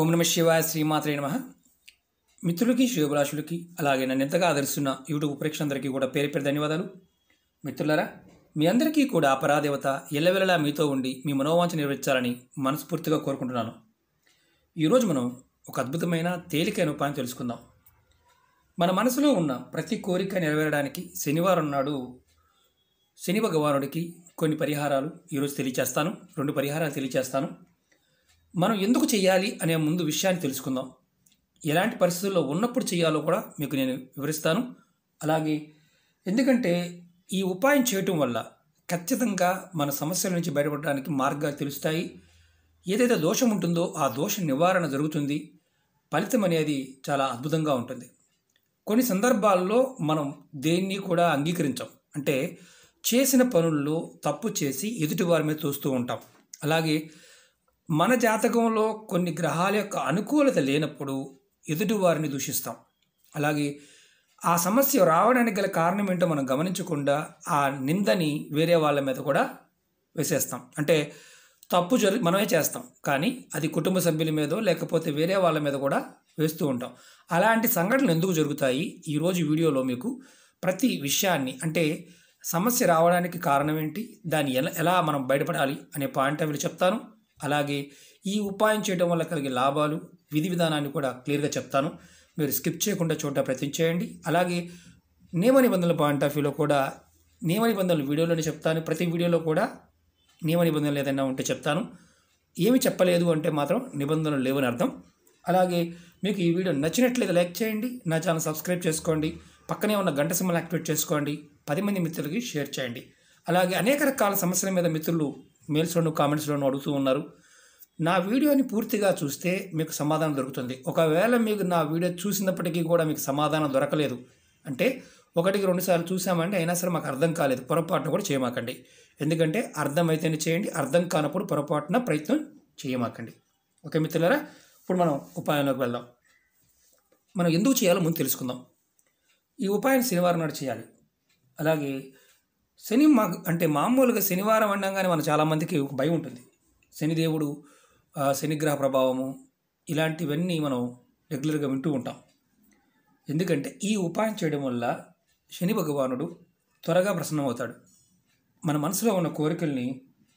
ఓం నమ శివాయ శ్రీమాత్రే నమ మిత్రులకి శివభిలాషులకి అలాగే నన్ను ఎంతగా ఆదరిస్తున్న యూట్యూబ్ ప్రేక్షకులందరికీ కూడా పేరు పేరు ధన్యవాదాలు మిత్రులరా మీ అందరికీ కూడా అపరాదేవత ఎల్లవెల్లలా మీతో ఉండి మీ మనోవాంఛ నిర్వహించాలని మనస్ఫూర్తిగా కోరుకుంటున్నాను ఈరోజు మనం ఒక అద్భుతమైన తేలికైన ఉపాయం తెలుసుకుందాం మన మనసులో ఉన్న ప్రతి కోరిక నెరవేరడానికి శనివారం నాడు శని భగవానుడికి కొన్ని పరిహారాలు ఈరోజు తెలియచేస్తాను రెండు పరిహారాలు తెలియచేస్తాను మనం ఎందుకు చేయాలి అనే ముందు విషయాన్ని తెలుసుకుందాం ఎలాంటి పరిస్థితుల్లో ఉన్నప్పుడు చేయాలో కూడా మీకు నేను వివరిస్తాను అలాగే ఎందుకంటే ఈ ఉపాయం చేయటం వల్ల ఖచ్చితంగా మన సమస్యల నుంచి బయటపడడానికి మార్గాలు తెలుస్తాయి ఏదైతే దోషం ఉంటుందో ఆ దోష నివారణ జరుగుతుంది ఫలితం అనేది చాలా అద్భుతంగా ఉంటుంది కొన్ని సందర్భాల్లో మనం దేన్ని కూడా అంగీకరించాం అంటే చేసిన పనుల్లో తప్పు చేసి ఎదుటి వారి మీద తోస్తూ ఉంటాం అలాగే మన జాతకంలో కొన్ని గ్రహాల యొక్క అనుకూలత లేనప్పుడు ఎదుటివారిని దూషిస్తాం అలాగే ఆ సమస్య రావడానికి గల కారణం ఏంటో మనం గమనించకుండా ఆ నిందని వేరే వాళ్ళ మీద కూడా వేసేస్తాం అంటే తప్పు జరి మనమే చేస్తాం కానీ అది కుటుంబ సభ్యుల మీదో లేకపోతే వేరే వాళ్ళ మీద కూడా వేస్తూ ఉంటాం అలాంటి సంఘటనలు ఎందుకు జరుగుతాయి ఈరోజు వీడియోలో మీకు ప్రతి విషయాన్ని అంటే సమస్య రావడానికి కారణం ఏంటి దాన్ని ఎలా ఎలా మనం బయటపడాలి అనే పాయింట్ అవి చెప్తాను అలాగే ఈ ఉపాయం చేయడం వల్ల కలిగే లాభాలు విధి విధానాన్ని కూడా క్లియర్గా చెప్తాను మీరు స్కిప్ చేయకుండా చూడటం ప్రయత్నం చేయండి అలాగే నియమ నిబంధనల పాయింట్ ఆఫ్ వ్యూలో కూడా నియమ నిబంధనలు వీడియోలోనే చెప్తాను ప్రతి వీడియోలో కూడా నియమ నిబంధనలు ఏదైనా ఉంటే చెప్తాను ఏమి చెప్పలేదు అంటే మాత్రం నిబంధనలు లేవని అర్థం అలాగే మీకు ఈ వీడియో నచ్చినట్లయితే లైక్ చేయండి నా ఛానల్ సబ్స్క్రైబ్ చేసుకోండి పక్కనే ఉన్న గంట సింబల్ యాక్టివేట్ చేసుకోండి పది మంది మిత్రులకి షేర్ చేయండి అలాగే అనేక రకాల సమస్యల మీద మిత్రులు మెయిల్స్లోను కామెంట్స్లోనూ అడుగుతూ ఉన్నారు నా వీడియోని పూర్తిగా చూస్తే మీకు సమాధానం దొరుకుతుంది ఒకవేళ మీకు నా వీడియో చూసినప్పటికీ కూడా మీకు సమాధానం దొరకలేదు అంటే ఒకటికి రెండుసార్లు చూసామంటే అయినా సరే మాకు అర్థం కాలేదు పొరపాటున కూడా చేయమాకండి ఎందుకంటే అర్థమైతేనే చేయండి అర్థం కానప్పుడు పొరపాటున ప్రయత్నం చేయమాకండి ఓకే మిత్రులారా ఇప్పుడు మనం ఉపాయంలోకి వెళ్దాం మనం ఎందుకు చేయాలో ముందు తెలుసుకుందాం ఈ ఉపాయం శనివారం నాడు చేయాలి అలాగే శని మా అంటే మామూలుగా శనివారం అనగానే మన చాలామందికి ఒక భయం ఉంటుంది శనిదేవుడు శనిగ్రహ ప్రభావము ఇలాంటివన్నీ మనం రెగ్యులర్గా వింటూ ఉంటాం ఎందుకంటే ఈ ఉపాయం చేయడం వల్ల శని భగవానుడు త్వరగా ప్రసన్నమవుతాడు మన మనసులో ఉన్న కోరికల్ని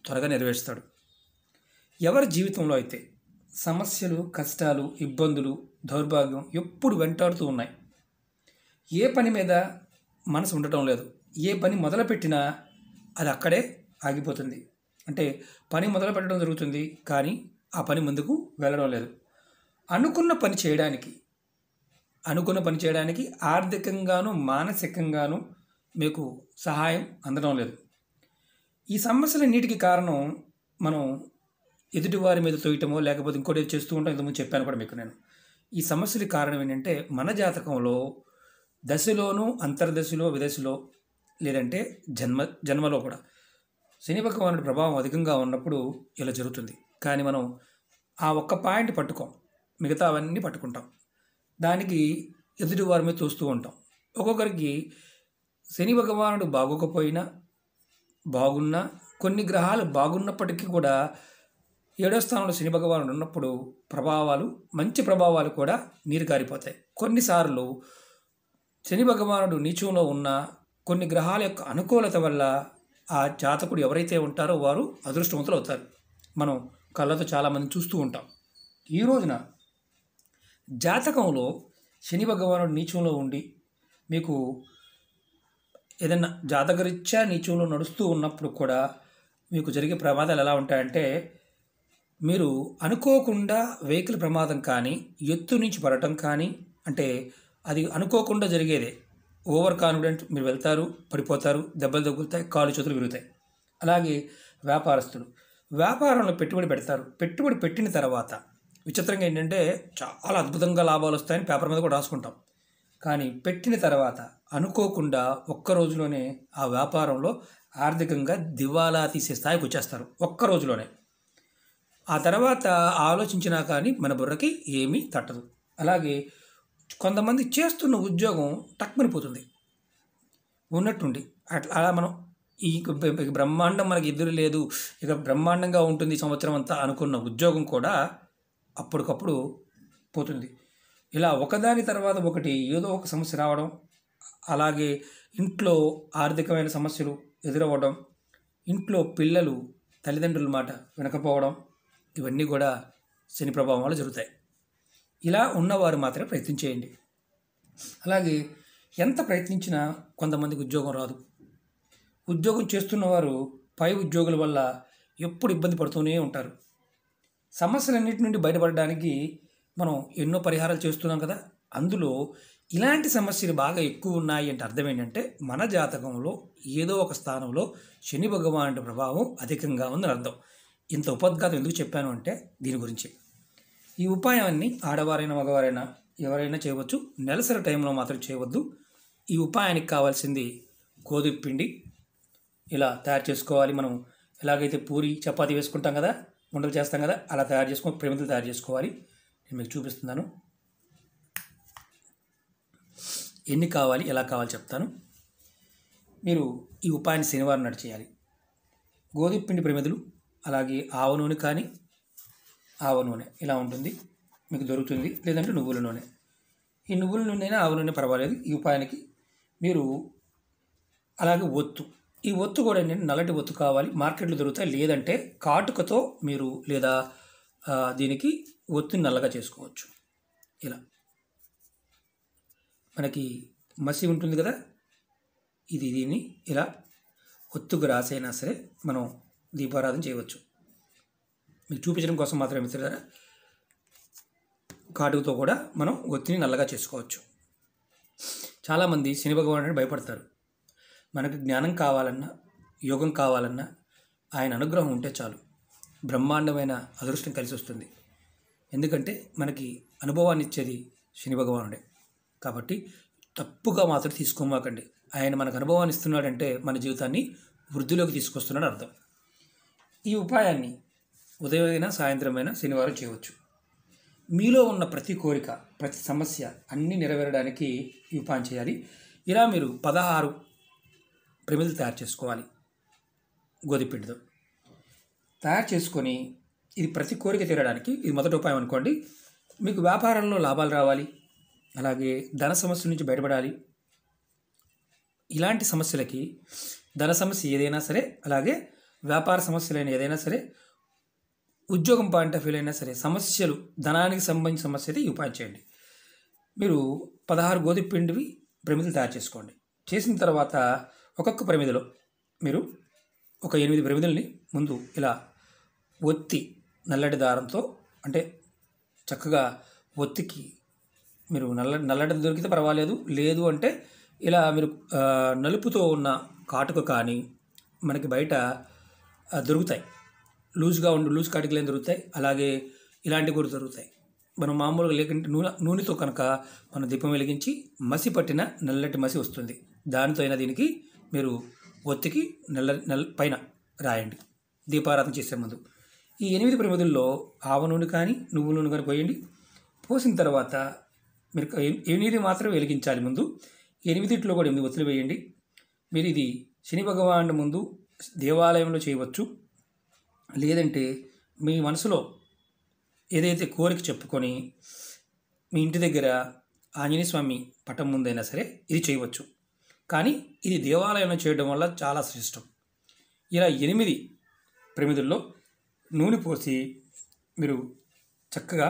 త్వరగా నెరవేరుస్తాడు ఎవరి జీవితంలో అయితే సమస్యలు కష్టాలు ఇబ్బందులు దౌర్భాగ్యం ఎప్పుడు వెంటాడుతూ ఉన్నాయి ఏ పని మీద మనసు ఉండటం లేదు ఏ పని మొదలుపెట్టినా అది అక్కడే ఆగిపోతుంది అంటే పని మొదలు పెట్టడం జరుగుతుంది కానీ ఆ పని ముందుకు వెళ్ళడం లేదు అనుకున్న పని చేయడానికి అనుకున్న పని చేయడానికి ఆర్థికంగాను మానసికంగాను మీకు సహాయం అందడం లేదు ఈ సమస్యలన్నిటికీ కారణం మనం ఎదుటివారి మీద తోయటమో లేకపోతే ఇంకోటి చేస్తూ ఉంటాం ఇంతకుముందు చెప్పాను కూడా మీకు నేను ఈ సమస్యల కారణం ఏంటంటే మన జాతకంలో దశలోనూ అంతర్దశలో విదశలో లేదంటే జన్మ జన్మలో కూడా శని భగవానుడి ప్రభావం అధికంగా ఉన్నప్పుడు ఇలా జరుగుతుంది కానీ మనం ఆ ఒక్క పాయింట్ పట్టుకోం మిగతా అవన్నీ పట్టుకుంటాం దానికి ఎదుటి వారి మీద చూస్తూ ఉంటాం ఒక్కొక్కరికి శని భగవానుడు బాగోకపోయినా బాగున్నా కొన్ని గ్రహాలు బాగున్నప్పటికీ కూడా ఏడో స్థానంలో శని భగవానుడు ఉన్నప్పుడు ప్రభావాలు మంచి ప్రభావాలు కూడా నీరు కారిపోతాయి కొన్నిసార్లు శని భగవానుడు నీచంలో ఉన్న కొన్ని గ్రహాల యొక్క అనుకూలత వల్ల ఆ జాతకుడు ఎవరైతే ఉంటారో వారు అదృష్టవంతులు అవుతారు మనం కళ్ళతో చాలామంది చూస్తూ ఉంటాం ఈ రోజున జాతకంలో శని భగవానుడు నీచంలో ఉండి మీకు ఏదైనా జాతకరీత్యా నీచంలో నడుస్తూ ఉన్నప్పుడు కూడా మీకు జరిగే ప్రమాదాలు ఎలా ఉంటాయంటే మీరు అనుకోకుండా వెహికల్ ప్రమాదం కానీ ఎత్తు నుంచి పడటం కానీ అంటే అది అనుకోకుండా జరిగేదే ఓవర్ కాన్ఫిడెంట్ మీరు వెళ్తారు పడిపోతారు దెబ్బలు తగ్గుతాయి కాలు చేతులు విరుగుతాయి అలాగే వ్యాపారస్తులు వ్యాపారంలో పెట్టుబడి పెడతారు పెట్టుబడి పెట్టిన తర్వాత విచిత్రంగా ఏంటంటే చాలా అద్భుతంగా లాభాలు వస్తాయని పేపర్ మీద కూడా రాసుకుంటాం కానీ పెట్టిన తర్వాత అనుకోకుండా ఒక్క రోజులోనే ఆ వ్యాపారంలో ఆర్థికంగా దివాలా తీసే స్థాయికి వచ్చేస్తారు ఒక్క రోజులోనే ఆ తర్వాత ఆలోచించినా కానీ మన బుర్రకి ఏమీ తట్టదు అలాగే కొంతమంది చేస్తున్న ఉద్యోగం టక్కుమనిపోతుంది ఉన్నట్టుండి అట్లా అలా మనం ఈ బ్రహ్మాండం మనకి ఎదురు లేదు ఇక బ్రహ్మాండంగా ఉంటుంది సంవత్సరం అంతా అనుకున్న ఉద్యోగం కూడా అప్పటికప్పుడు పోతుంది ఇలా ఒకదాని తర్వాత ఒకటి ఏదో ఒక సమస్య రావడం అలాగే ఇంట్లో ఆర్థికమైన సమస్యలు ఎదురవ్వడం ఇంట్లో పిల్లలు తల్లిదండ్రుల మాట వినకపోవడం ఇవన్నీ కూడా శని ప్రభావం వల్ల జరుగుతాయి ఇలా ఉన్నవారు మాత్రమే ప్రయత్నం చేయండి అలాగే ఎంత ప్రయత్నించినా కొంతమందికి ఉద్యోగం రాదు ఉద్యోగం చేస్తున్నవారు పై ఉద్యోగుల వల్ల ఎప్పుడు ఇబ్బంది పడుతూనే ఉంటారు సమస్యలన్నిటి నుండి బయటపడడానికి మనం ఎన్నో పరిహారాలు చేస్తున్నాం కదా అందులో ఇలాంటి సమస్యలు బాగా ఎక్కువ ఉన్నాయి అంటే అర్థం ఏంటంటే మన జాతకంలో ఏదో ఒక స్థానంలో శని భగవానుడి ప్రభావం అధికంగా ఉందని అర్థం ఇంత ఉపద్ఘాతం ఎందుకు చెప్పాను అంటే దీని గురించి ఈ ఉపాయాన్ని ఆడవారైనా మగవారైనా ఎవరైనా చేయవచ్చు నెలసరి టైంలో మాత్రం చేయవద్దు ఈ ఉపాయానికి కావాల్సింది గోధుమ పిండి ఇలా తయారు చేసుకోవాలి మనం ఎలాగైతే పూరి చపాతి వేసుకుంటాం కదా ఉండలు చేస్తాం కదా అలా తయారు చేసుకొని ప్రమితులు తయారు చేసుకోవాలి నేను మీకు చూపిస్తున్నాను ఎన్ని కావాలి ఎలా కావాలి చెప్తాను మీరు ఈ ఉపాయాన్ని శనివారం నడిచేయాలి చేయాలి గోధుమ పిండి ప్రమిదలు అలాగే ఆవ నూనె కానీ ఆవ నూనె ఇలా ఉంటుంది మీకు దొరుకుతుంది లేదంటే నువ్వుల నూనె ఈ నువ్వుల నూనె ఆవ నూనె పర్వాలేదు ఈ ఉపాయానికి మీరు అలాగే ఒత్తు ఈ ఒత్తు కూడా నేను నల్లటి ఒత్తు కావాలి మార్కెట్లో దొరుకుతాయి లేదంటే కాటుకతో మీరు లేదా దీనికి ఒత్తిని నల్లగా చేసుకోవచ్చు ఇలా మనకి మసి ఉంటుంది కదా ఇది దీన్ని ఇలా ఒత్తుకు రాసైనా సరే మనం దీపారాధన చేయవచ్చు మీకు చూపించడం కోసం మాత్రమే మిత్రులారా కాటుకతో కూడా మనం ఒత్తిని నల్లగా చేసుకోవచ్చు చాలామంది శని భగవానుడిని భయపడతారు మనకు జ్ఞానం కావాలన్నా యోగం కావాలన్నా ఆయన అనుగ్రహం ఉంటే చాలు బ్రహ్మాండమైన అదృష్టం కలిసి వస్తుంది ఎందుకంటే మనకి అనుభవాన్ని ఇచ్చేది శని భగవానుడే కాబట్టి తప్పుగా మాత్రం తీసుకోమాకండి ఆయన మనకు అనుభవాన్ని ఇస్తున్నాడంటే మన జీవితాన్ని వృద్ధిలోకి తీసుకొస్తున్నాడు అర్థం ఈ ఉపాయాన్ని ఉదయమైనా సాయంత్రమైనా శనివారం చేయవచ్చు మీలో ఉన్న ప్రతి కోరిక ప్రతి సమస్య అన్నీ నెరవేరడానికి ఈ పాన్ చేయాలి ఇలా మీరు పదహారు ప్రమిదలు తయారు చేసుకోవాలి గోధిపిండితో తయారు చేసుకొని ఇది ప్రతి కోరిక తీరడానికి ఇది మొదటి ఉపాయం అనుకోండి మీకు వ్యాపారంలో లాభాలు రావాలి అలాగే ధన సమస్య నుంచి బయటపడాలి ఇలాంటి సమస్యలకి ధన సమస్య ఏదైనా సరే అలాగే వ్యాపార సమస్యలైన ఏదైనా సరే ఉద్యోగం పాయింట్ ఆఫ్ వ్యూ అయినా సరే సమస్యలు ధనానికి సంబంధించిన సమస్య అయితే ఉపాయం చేయండి మీరు పదహారు గోధుమ పిండివి ప్రమిదలు తయారు చేసుకోండి చేసిన తర్వాత ఒక్కొక్క ప్రమిదలో మీరు ఒక ఎనిమిది ప్రమిదల్ని ముందు ఇలా ఒత్తి నల్లటి దారంతో అంటే చక్కగా ఒత్తికి మీరు నల్ల నల్లటి దొరికితే పర్వాలేదు లేదు అంటే ఇలా మీరు నలుపుతో ఉన్న కాటుక కానీ మనకి బయట దొరుకుతాయి లూజ్గా ఉండి లూజ్ కాటికలేని దొరుకుతాయి అలాగే ఇలాంటివి కూడా దొరుకుతాయి మనం మామూలుగా లేకుంటే నూనె నూనెతో కనుక మనం దీపం వెలిగించి మసి పట్టిన నల్లటి మసి వస్తుంది దానితో అయినా దీనికి మీరు ఒత్తికి నల్ల నల్ల పైన రాయండి దీపారాధన చేసే ముందు ఈ ఎనిమిది ప్రమిదుల్లో ఆవ నూనె కానీ నువ్వు నూనె కానీ పోయండి పోసిన తర్వాత మీరు ఎనిమిది మాత్రం వెలిగించాలి ముందు ఎనిమిదిట్లో కూడా ఎనిమిది ఒత్తిడి వేయండి మీరు ఇది శని భగవాను ముందు దేవాలయంలో చేయవచ్చు లేదంటే మీ మనసులో ఏదైతే కోరిక చెప్పుకొని మీ ఇంటి దగ్గర ఆంజనేయ స్వామి పటం ముందైనా సరే ఇది చేయవచ్చు కానీ ఇది దేవాలయంలో చేయడం వల్ల చాలా శ్రేష్టం ఇలా ఎనిమిది ప్రమిదుల్లో నూనె పోసి మీరు చక్కగా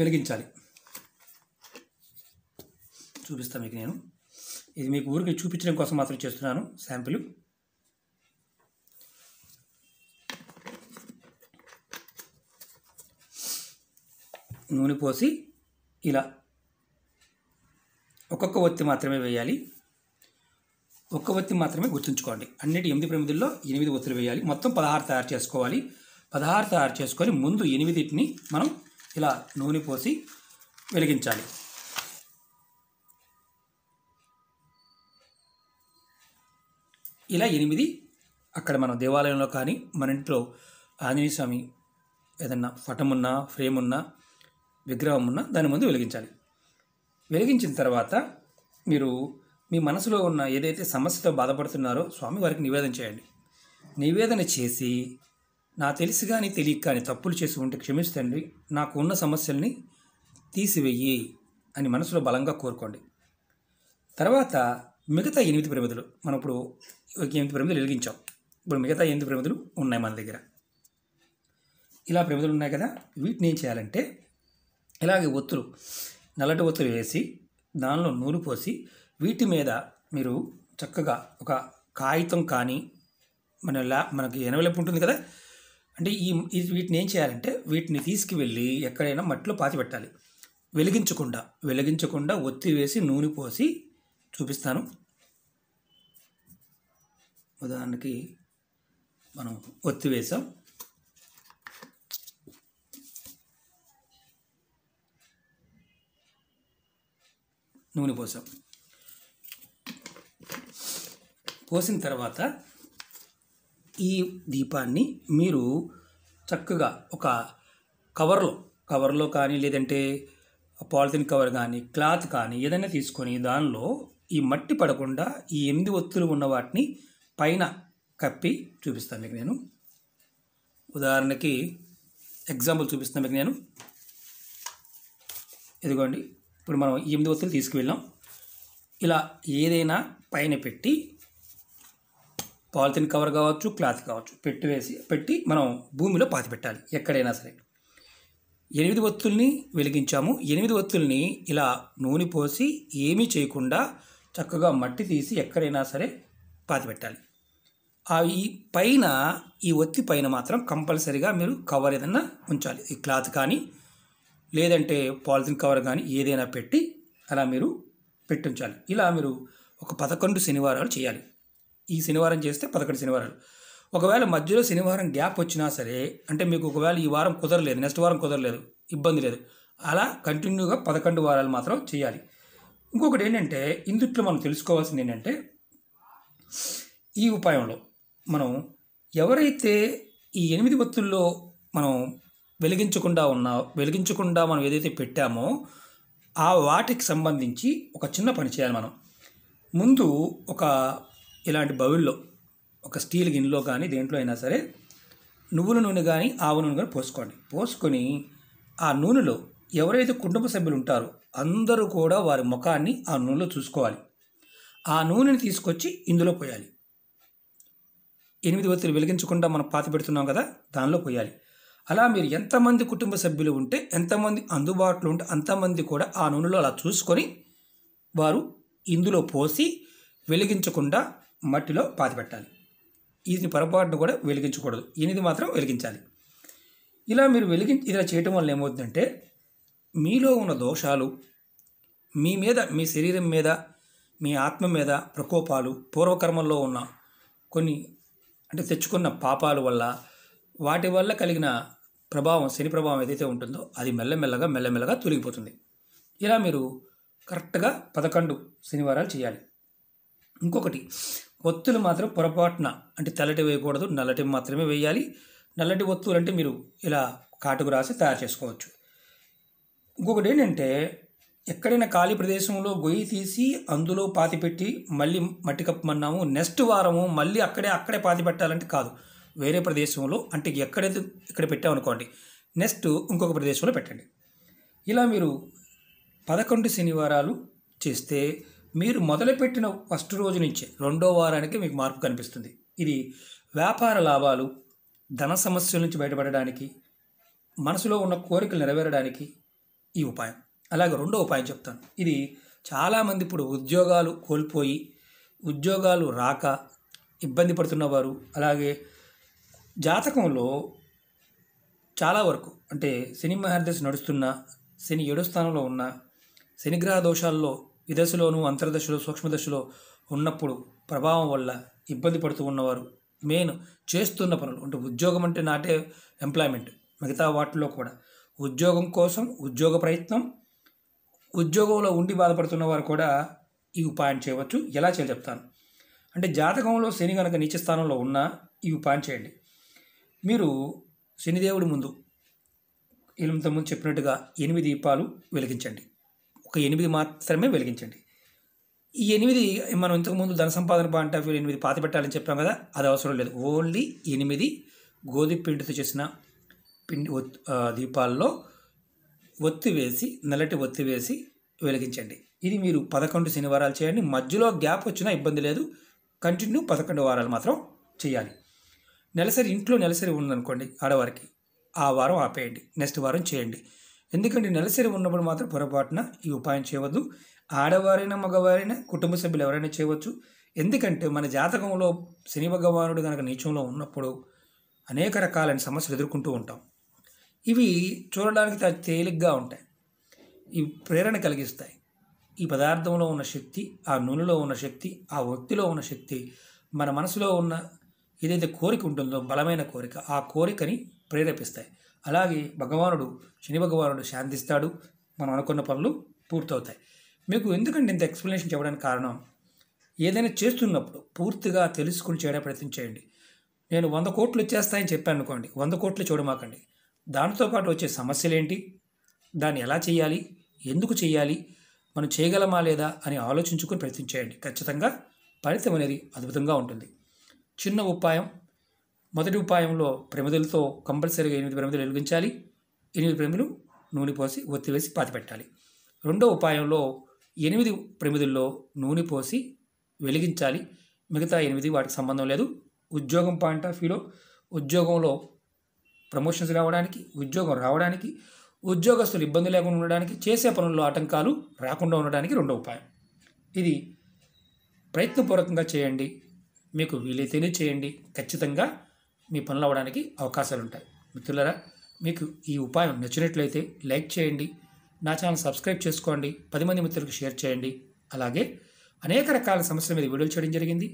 వెలిగించాలి చూపిస్తాను మీకు నేను ఇది మీకు ఊరికి చూపించడం కోసం మాత్రం చేస్తున్నాను శాంపిల్ నూనె పోసి ఇలా ఒక్కొక్క ఒత్తి మాత్రమే వేయాలి ఒక్క ఒత్తి మాత్రమే గుర్తుంచుకోండి అన్నిటి ఎనిమిది ప్రమిదుల్లో ఎనిమిది ఒత్తులు వేయాలి మొత్తం పదహారు తయారు చేసుకోవాలి పదహారు తయారు చేసుకొని ముందు ఎనిమిదిటిని మనం ఇలా నూనె పోసి వెలిగించాలి ఇలా ఎనిమిది అక్కడ మనం దేవాలయంలో కానీ మన ఇంట్లో ఆంజనేయ స్వామి ఏదన్నా పటమున్నా ఉన్నా ఫ్రేమ్ ఉన్నా విగ్రహం ఉన్న దాని ముందు వెలిగించాలి వెలిగించిన తర్వాత మీరు మీ మనసులో ఉన్న ఏదైతే సమస్యతో బాధపడుతున్నారో స్వామివారికి నివేదన చేయండి నివేదన చేసి నా తెలిసి కానీ తెలియక కానీ తప్పులు చేసి ఉంటే క్షమిస్తండి నాకు ఉన్న సమస్యల్ని తీసివేయి అని మనసులో బలంగా కోరుకోండి తర్వాత మిగతా ఎనిమిది ప్రమిదలు మనం ఇప్పుడు ఎనిమిది ప్రమిదలు వెలిగించాం ఇప్పుడు మిగతా ఎనిమిది ప్రమిదలు ఉన్నాయి మన దగ్గర ఇలా ప్రమిదలు ఉన్నాయి కదా వీటిని ఏం చేయాలంటే ఇలాగే ఒత్తులు నల్లటి ఒత్తులు వేసి దానిలో నూలు పోసి వీటి మీద మీరు చక్కగా ఒక కాగితం కానీ మన లా మనకి ఎనవలేపు ఉంటుంది కదా అంటే ఈ వీటిని ఏం చేయాలంటే వీటిని తీసుకువెళ్ళి ఎక్కడైనా మట్టిలో పాతి పెట్టాలి వెలిగించకుండా వెలిగించకుండా ఒత్తి వేసి నూనె పోసి చూపిస్తాను ఉదాహరణకి మనం ఒత్తి వేసాం నూనె పోసాం పోసిన తర్వాత ఈ దీపాన్ని మీరు చక్కగా ఒక కవర్లో కవర్లో కానీ లేదంటే పాలిథిన్ కవర్ కానీ క్లాత్ కానీ ఏదైనా తీసుకొని దానిలో ఈ మట్టి పడకుండా ఈ ఎనిమిది ఒత్తులు ఉన్న వాటిని పైన కప్పి చూపిస్తాను మీకు నేను ఉదాహరణకి ఎగ్జాంపుల్ చూపిస్తాను మీకు నేను ఇదిగోండి ఇప్పుడు మనం ఎనిమిది ఒత్తులు తీసుకువెళ్ళాం ఇలా ఏదైనా పైన పెట్టి పాలిథిన్ కవర్ కావచ్చు క్లాత్ కావచ్చు పెట్టి వేసి పెట్టి మనం భూమిలో పాతి పెట్టాలి ఎక్కడైనా సరే ఎనిమిది ఒత్తుల్ని వెలిగించాము ఎనిమిది ఒత్తుల్ని ఇలా నూనె పోసి ఏమీ చేయకుండా చక్కగా మట్టి తీసి ఎక్కడైనా సరే పాతి పెట్టాలి అవి పైన ఈ ఒత్తి పైన మాత్రం కంపల్సరీగా మీరు కవర్ ఏదన్నా ఉంచాలి ఈ క్లాత్ కానీ లేదంటే పాలిథిన్ కవర్ కానీ ఏదైనా పెట్టి అలా మీరు పెట్టించాలి ఇలా మీరు ఒక పదకొండు శనివారాలు చేయాలి ఈ శనివారం చేస్తే పదకొండు శనివారాలు ఒకవేళ మధ్యలో శనివారం గ్యాప్ వచ్చినా సరే అంటే మీకు ఒకవేళ ఈ వారం కుదరలేదు నెక్స్ట్ వారం కుదరలేదు ఇబ్బంది లేదు అలా కంటిన్యూగా పదకొండు వారాలు మాత్రం చేయాలి ఇంకొకటి ఏంటంటే ఇందుట్లో మనం తెలుసుకోవాల్సింది ఏంటంటే ఈ ఉపాయంలో మనం ఎవరైతే ఈ ఎనిమిది ఒత్తుల్లో మనం వెలిగించకుండా ఉన్నా వెలిగించకుండా మనం ఏదైతే పెట్టామో ఆ వాటికి సంబంధించి ఒక చిన్న పని చేయాలి మనం ముందు ఒక ఇలాంటి బౌల్లో ఒక స్టీల్ గిన్నెలో కానీ దేంట్లో అయినా సరే నువ్వుల నూనె కానీ ఆవు నూనె కానీ పోసుకోండి పోసుకొని ఆ నూనెలో ఎవరైతే కుటుంబ సభ్యులు ఉంటారో అందరూ కూడా వారి ముఖాన్ని ఆ నూనెలో చూసుకోవాలి ఆ నూనెని తీసుకొచ్చి ఇందులో పోయాలి ఎనిమిది ఒత్తిడి వెలిగించకుండా మనం పాత పెడుతున్నాం కదా దానిలో పోయాలి అలా మీరు ఎంతమంది కుటుంబ సభ్యులు ఉంటే ఎంతమంది అందుబాటులో ఉంటే అంతమంది కూడా ఆ నూనెలో అలా చూసుకొని వారు ఇందులో పోసి వెలిగించకుండా మట్టిలో పాతిపెట్టాలి ఇది పొరపాటును కూడా వెలిగించకూడదు ఎనిమిది మాత్రం వెలిగించాలి ఇలా మీరు వెలిగి ఇలా చేయటం వల్ల ఏమవుతుందంటే మీలో ఉన్న దోషాలు మీ మీద మీ శరీరం మీద మీ ఆత్మ మీద ప్రకోపాలు పూర్వకర్మల్లో ఉన్న కొన్ని అంటే తెచ్చుకున్న పాపాల వల్ల వాటి వల్ల కలిగిన ప్రభావం శని ప్రభావం ఏదైతే ఉంటుందో అది మెల్లమెల్లగా మెల్లమెల్లగా తొలగిపోతుంది ఇలా మీరు కరెక్ట్గా పదకొండు శనివారాలు చేయాలి ఇంకొకటి ఒత్తులు మాత్రం పొరపాటున అంటే తెల్లటి వేయకూడదు నల్లటి మాత్రమే వేయాలి నల్లటి ఒత్తులు అంటే మీరు ఇలా కాటుకు రాసి తయారు చేసుకోవచ్చు ఇంకొకటి ఏంటంటే ఎక్కడైనా ఖాళీ ప్రదేశంలో గొయ్యి తీసి అందులో పాతి పెట్టి మళ్ళీ మట్టి కప్పమన్నాము నెక్స్ట్ వారము మళ్ళీ అక్కడే అక్కడే పాతి పెట్టాలంటే కాదు వేరే ప్రదేశంలో అంటే ఎక్కడైతే ఇక్కడ పెట్టామనుకోండి నెక్స్ట్ ఇంకొక ప్రదేశంలో పెట్టండి ఇలా మీరు పదకొండు శనివారాలు చేస్తే మీరు మొదలుపెట్టిన ఫస్ట్ రోజు నుంచే రెండో వారానికి మీకు మార్పు కనిపిస్తుంది ఇది వ్యాపార లాభాలు ధన సమస్యల నుంచి బయటపడడానికి మనసులో ఉన్న కోరికలు నెరవేరడానికి ఈ ఉపాయం అలాగే రెండో ఉపాయం చెప్తాను ఇది చాలామంది ఇప్పుడు ఉద్యోగాలు కోల్పోయి ఉద్యోగాలు రాక ఇబ్బంది పడుతున్నవారు అలాగే జాతకంలో చాలా వరకు అంటే శని మహర్దశ నడుస్తున్న శని ఏడో స్థానంలో ఉన్న శనిగ్రహ దోషాల్లో విదశలోను అంతర్దశలో సూక్ష్మదశలో ఉన్నప్పుడు ప్రభావం వల్ల ఇబ్బంది పడుతూ ఉన్నవారు మెయిన్ చేస్తున్న పనులు అంటే ఉద్యోగం అంటే నాటే ఎంప్లాయ్మెంట్ మిగతా వాటిలో కూడా ఉద్యోగం కోసం ఉద్యోగ ప్రయత్నం ఉద్యోగంలో ఉండి బాధపడుతున్న వారు కూడా ఈ ఉపాయం చేయవచ్చు ఎలా చేయాలి చెప్తాను అంటే జాతకంలో శని కనుక నీచ స్థానంలో ఉన్నా ఈ ఉపాయం చేయండి మీరు శనిదేవుడి ముందు ఎనిమిది ముందు చెప్పినట్టుగా ఎనిమిది దీపాలు వెలిగించండి ఒక ఎనిమిది మాత్రమే వెలిగించండి ఈ ఎనిమిది మనం ఇంతకుముందు ధన సంపాదన పంట ఎనిమిది పాత పెట్టాలని చెప్పాం కదా అది అవసరం లేదు ఓన్లీ ఎనిమిది గోధుమ పిండితో చేసిన పిండి దీపాల్లో ఒత్తి వేసి నల్లటి ఒత్తి వేసి వెలిగించండి ఇది మీరు పదకొండు శనివారాలు చేయండి మధ్యలో గ్యాప్ వచ్చినా ఇబ్బంది లేదు కంటిన్యూ పదకొండు వారాలు మాత్రం చేయాలి నెలసరి ఇంట్లో నెలసరి ఉందనుకోండి ఆడవారికి ఆ వారం ఆపేయండి నెక్స్ట్ వారం చేయండి ఎందుకంటే నెలసరి ఉన్నప్పుడు మాత్రం పొరపాటున ఈ ఉపాయం చేయవద్దు ఆడవారైనా మగవారైనా కుటుంబ సభ్యులు ఎవరైనా చేయవచ్చు ఎందుకంటే మన జాతకంలో శని భగవానుడు కనుక నీచంలో ఉన్నప్పుడు అనేక రకాలైన సమస్యలు ఎదుర్కొంటూ ఉంటాం ఇవి చూడడానికి తేలిగ్గా ఉంటాయి ఇవి ప్రేరణ కలిగిస్తాయి ఈ పదార్థంలో ఉన్న శక్తి ఆ నూనెలో ఉన్న శక్తి ఆ ఒత్తిలో ఉన్న శక్తి మన మనసులో ఉన్న ఏదైతే కోరిక ఉంటుందో బలమైన కోరిక ఆ కోరికని ప్రేరేపిస్తాయి అలాగే భగవానుడు శని భగవానుడు శాంతిస్తాడు మనం అనుకున్న పనులు పూర్తవుతాయి మీకు ఎందుకంటే ఇంత ఎక్స్ప్లెనేషన్ చెప్పడానికి కారణం ఏదైనా చేస్తున్నప్పుడు పూర్తిగా తెలుసుకుని చేయడానికి ప్రయత్నం చేయండి నేను వంద కోట్లు వచ్చేస్తాయని చెప్పాను అనుకోండి వంద కోట్లు చూడమాకండి దానితో పాటు వచ్చే సమస్యలు ఏంటి దాన్ని ఎలా చేయాలి ఎందుకు చేయాలి మనం చేయగలమా లేదా అని ఆలోచించుకుని ప్రయత్నించేయండి ఖచ్చితంగా ఫలితం అనేది అద్భుతంగా ఉంటుంది చిన్న ఉపాయం మొదటి ఉపాయంలో ప్రమిదలతో కంపల్సరీగా ఎనిమిది ప్రమిదలు వెలిగించాలి ఎనిమిది ప్రమిదలు నూనె పోసి ఒత్తివేసి పాతిపెట్టాలి రెండో ఉపాయంలో ఎనిమిది ప్రమిదల్లో నూనె పోసి వెలిగించాలి మిగతా ఎనిమిది వాటికి సంబంధం లేదు ఉద్యోగం పాయింట్ ఆఫ్ వ్యూలో ఉద్యోగంలో ప్రమోషన్స్ రావడానికి ఉద్యోగం రావడానికి ఉద్యోగస్తులు ఇబ్బంది లేకుండా ఉండడానికి చేసే పనుల్లో ఆటంకాలు రాకుండా ఉండడానికి రెండో ఉపాయం ఇది ప్రయత్నపూర్వకంగా చేయండి మీకు వీలైతేనే చేయండి ఖచ్చితంగా మీ పనులు అవ్వడానికి అవకాశాలు ఉంటాయి మిత్రులరా మీకు ఈ ఉపాయం నచ్చినట్లయితే లైక్ చేయండి నా ఛానల్ సబ్స్క్రైబ్ చేసుకోండి పది మంది మిత్రులకు షేర్ చేయండి అలాగే అనేక రకాల సమస్యల మీద వీడియోలు చేయడం జరిగింది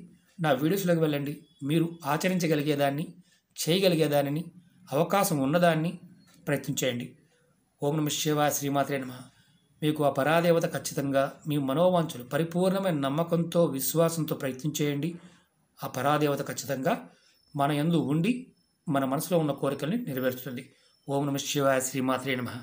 నా వీడియోస్లోకి వెళ్ళండి మీరు ఆచరించగలిగేదాన్ని చేయగలిగేదానిని అవకాశం ఉన్నదాన్ని ప్రయత్నం చేయండి ఓం నమ శివ శ్రీమాత్రే నమ మీకు ఆ పరాదేవత ఖచ్చితంగా మీ మనోవాంఛలు పరిపూర్ణమైన నమ్మకంతో విశ్వాసంతో ప్రయత్నం చేయండి ఆ పరాదేవత ఖచ్చితంగా మన ఎందు ఉండి మన మనసులో ఉన్న కోరికల్ని నెరవేరుస్తుంది ఓం నమ శివాయ శ్రీమాత్రే నమ